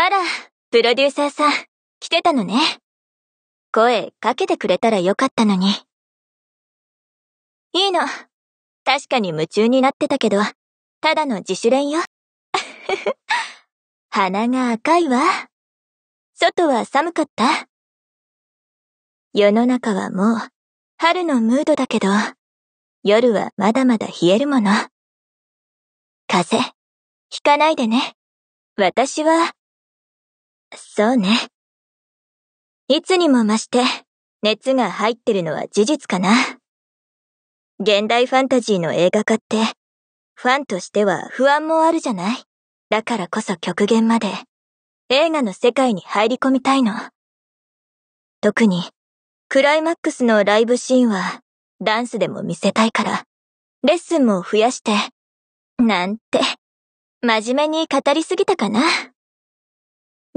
あら、プロデューサーさん、来てたのね。声かけてくれたらよかったのに。いいの。確かに夢中になってたけど、ただの自主練よ。鼻が赤いわ。外は寒かった世の中はもう春のムードだけど、夜はまだまだ冷えるもの。風邪、ひかないでね。私はそうね。いつにも増して、熱が入ってるのは事実かな。現代ファンタジーの映画化って、ファンとしては不安もあるじゃないだからこそ極限まで、映画の世界に入り込みたいの。特に、クライマックスのライブシーンは、ダンスでも見せたいから、レッスンも増やして、なんて、真面目に語りすぎたかな。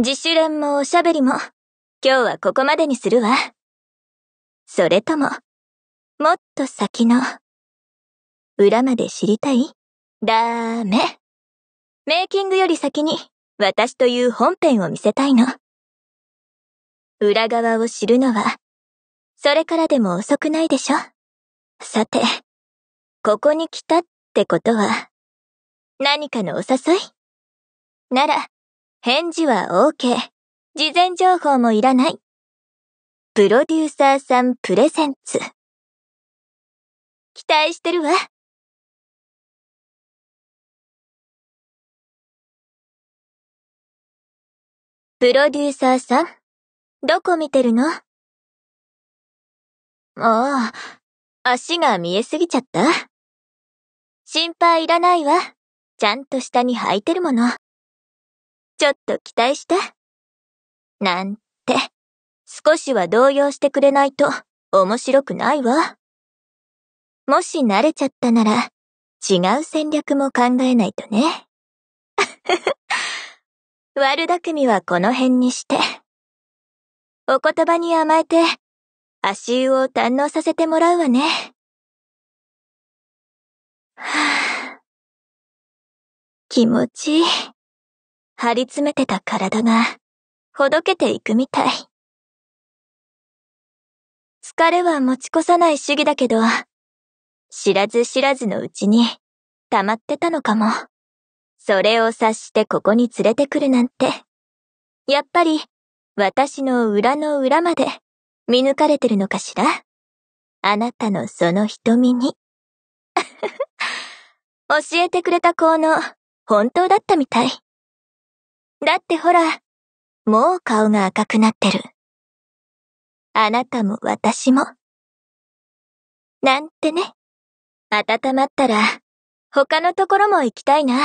自主練もおしゃべりも、今日はここまでにするわ。それとも、もっと先の、裏まで知りたいだーめ。メイキングより先に、私という本編を見せたいの。裏側を知るのは、それからでも遅くないでしょさて、ここに来たってことは、何かのお誘いなら、返事は OK。事前情報もいらない。プロデューサーさんプレゼンツ。期待してるわ。プロデューサーさん、どこ見てるのああ、足が見えすぎちゃった心配いらないわ。ちゃんと下に履いてるもの。ちょっと期待して。なんて、少しは動揺してくれないと面白くないわ。もし慣れちゃったなら、違う戦略も考えないとね。悪巧みはこの辺にして。お言葉に甘えて、足湯を堪能させてもらうわね。はぁ、あ、気持ちいい。張り詰めてた体が、ほどけていくみたい。疲れは持ち越さない主義だけど、知らず知らずのうちに溜まってたのかも。それを察してここに連れてくるなんて、やっぱり私の裏の裏まで見抜かれてるのかしらあなたのその瞳に。教えてくれた効能、本当だったみたい。だってほら、もう顔が赤くなってる。あなたも私も。なんてね。温まったら、他のところも行きたいな。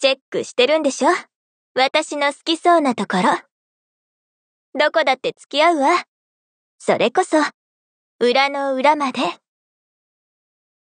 チェックしてるんでしょ私の好きそうなところ。どこだって付き合うわ。それこそ、裏の裏まで。